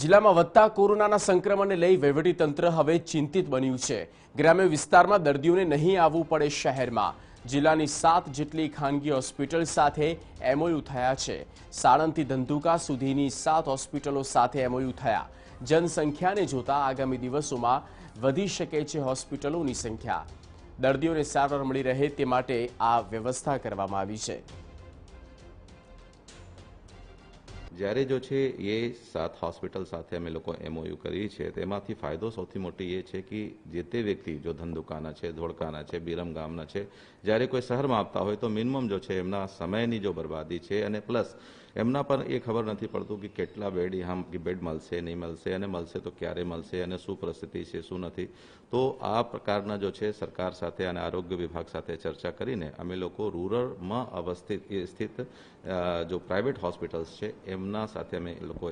જિલ્લામાં વધતા કોરોનાના સંક્રમણને લઈ તંત્ર હવે ચિંતિત બન્યું છે ગ્રામ્ય વિસ્તારમાં દર્દીઓને નહીં આવવું પડે શહેરમાં જિલ્લાની સાત જેટલી ખાનગી હોસ્પિટલ સાથે એમઓયુ થયા છે સાણંદથી ધંધુકા સુધીની સાત હોસ્પિટલો સાથે એમઓયુ થયા જનસંખ્યાને જોતા આગામી દિવસોમાં વધી શકે છે હોસ્પિટલોની સંખ્યા દર્દીઓને સારવાર મળી રહે તે માટે આ વ્યવસ્થા કરવામાં આવી છે જ્યારે જો છે એ સાત હોસ્પિટલ સાથે અમે લોકો એમઓયુ કરી છે તેમાંથી ફાયદો સૌથી મોટી એ છે કે જે તે વ્યક્તિ જો ધંધુકાના છે ધોળકાના છે બીરમ ગામના છે જ્યારે કોઈ શહેરમાં આપતા હોય તો મિનિમમ જો છે એમના સમયની જો બરબાદી છે અને પ્લસ એમના પર એ ખબર નથી પડતું કે કેટલા બેડ યહાં બેડ મળશે નહીં મળશે અને મળશે તો ક્યારે મળશે અને શું પરિસ્થિતિ છે શું નથી તો આ પ્રકારના જો છે સરકાર સાથે અને આરોગ્ય વિભાગ સાથે ચર્ચા કરીને અમે લોકો રૂરલમાં અવસ્થિત સ્થિત જો પ્રાઇવેટ હોસ્પિટલ્સ છે એમના ભાવના સાથે અમે લોકોએ